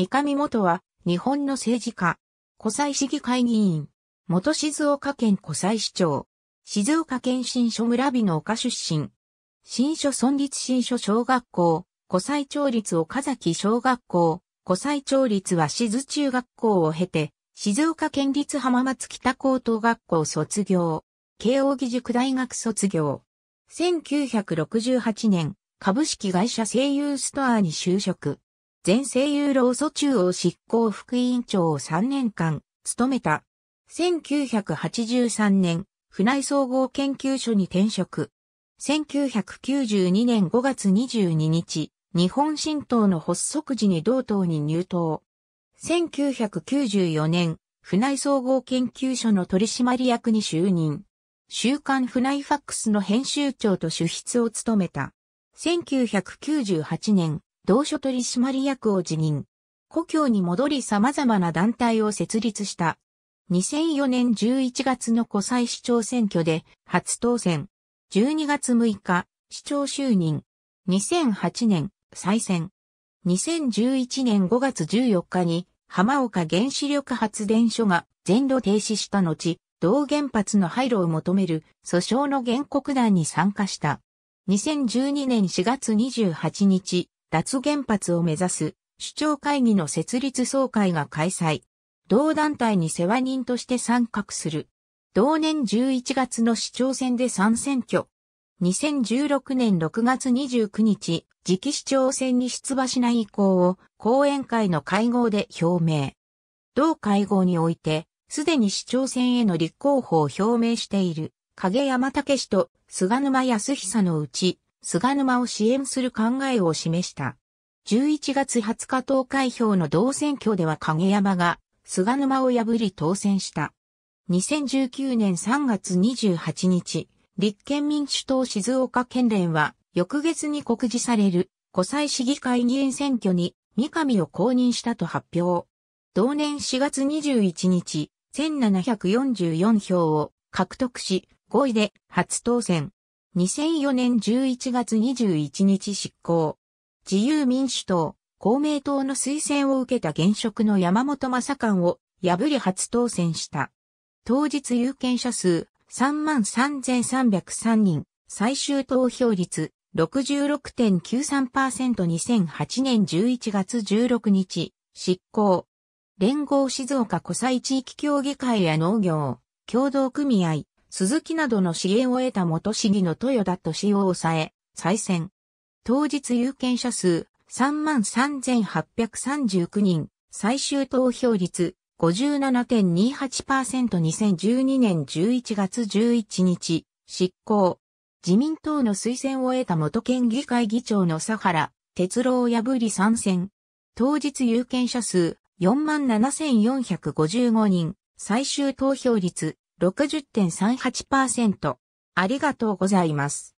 三上元は、日本の政治家、湖西市議会議員、元静岡県湖西市長、静岡県新書村美の丘出身、新書村立新書小学校、湖西町立岡崎小学校、湖西町立は静中学校を経て、静岡県立浜松北高等学校卒業、慶應義塾大学卒業。1968年、株式会社声優ストアに就職。全声優労祖中央執行副委員長を3年間務めた。1983年、船井総合研究所に転職。1992年5月22日、日本新党の発足時に同党に入党。1994年、船井総合研究所の取締役に就任。週刊船井ファックスの編集長と主筆を務めた。1998年、同書取締役を辞任。故郷に戻り様々な団体を設立した。2004年11月の湖西市長選挙で初当選。12月6日、市長就任。2008年、再選。2011年5月14日に、浜岡原子力発電所が全土停止した後、同原発の廃炉を求める訴訟の原告団に参加した。2012年4月28日、脱原発を目指す主張会議の設立総会が開催。同団体に世話人として参画する。同年11月の市長選で参選挙。2016年6月29日、次期市長選に出馬しない意向を後援会の会合で表明。同会合において、すでに市長選への立候補を表明している影山武氏と菅沼康久のうち、菅沼を支援する考えを示した。11月20日投開票の同選挙では影山が菅沼を破り当選した。2019年3月28日、立憲民主党静岡県連は翌月に告示される古西市議会議員選挙に三上を公認したと発表。同年4月21日、1744票を獲得し、5位で初当選。2004年11月21日執行。自由民主党、公明党の推薦を受けた現職の山本正官を破り初当選した。当日有権者数33,303人、最終投票率 66.93%2008 年11月16日、執行。連合静岡湖西地域協議会や農業、共同組合、鈴木などの支援を得た元市議の豊田敏夫を抑え、再選。当日有権者数33,839人、最終投票率 57.28%2012 年11月11日、執行。自民党の推薦を得た元県議会議長の佐原哲郎を破り参戦。当日有権者数47,455人、最終投票率60.38%。ありがとうございます。